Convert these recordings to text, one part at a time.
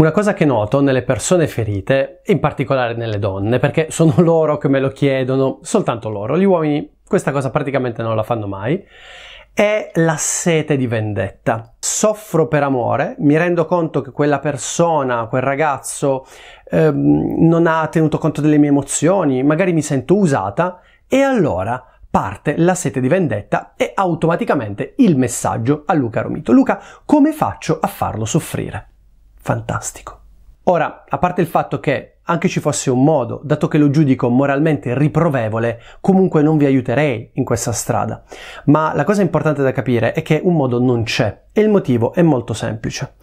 Una cosa che noto nelle persone ferite, in particolare nelle donne, perché sono loro che me lo chiedono, soltanto loro, gli uomini questa cosa praticamente non la fanno mai, è la sete di vendetta. Soffro per amore, mi rendo conto che quella persona, quel ragazzo ehm, non ha tenuto conto delle mie emozioni, magari mi sento usata e allora parte la sete di vendetta e automaticamente il messaggio a Luca Romito. Luca, come faccio a farlo soffrire? fantastico. Ora, a parte il fatto che anche ci fosse un modo, dato che lo giudico moralmente riprovevole, comunque non vi aiuterei in questa strada. Ma la cosa importante da capire è che un modo non c'è e il motivo è molto semplice.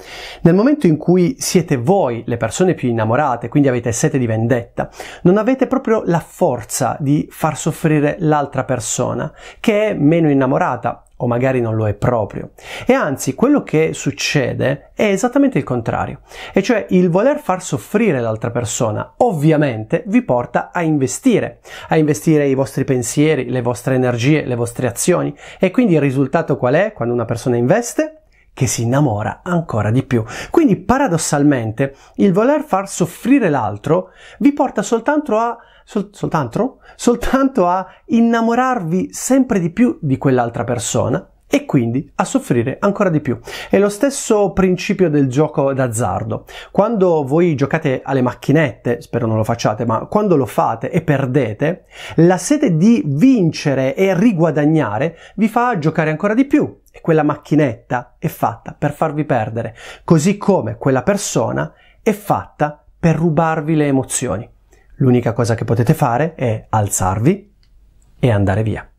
Nel momento in cui siete voi le persone più innamorate, quindi avete sete di vendetta, non avete proprio la forza di far soffrire l'altra persona che è meno innamorata o magari non lo è proprio. E anzi, quello che succede è esattamente il contrario, e cioè il voler far soffrire l'altra persona ovviamente vi porta a investire, a investire i vostri pensieri, le vostre energie, le vostre azioni e quindi il risultato qual è quando una persona investe? che si innamora ancora di più. Quindi paradossalmente il voler far soffrire l'altro vi porta soltanto a, sol, soltanto, soltanto a innamorarvi sempre di più di quell'altra persona e quindi a soffrire ancora di più. È lo stesso principio del gioco d'azzardo. Quando voi giocate alle macchinette, spero non lo facciate, ma quando lo fate e perdete, la sete di vincere e riguadagnare vi fa giocare ancora di più e quella macchinetta è fatta per farvi perdere, così come quella persona è fatta per rubarvi le emozioni. L'unica cosa che potete fare è alzarvi e andare via.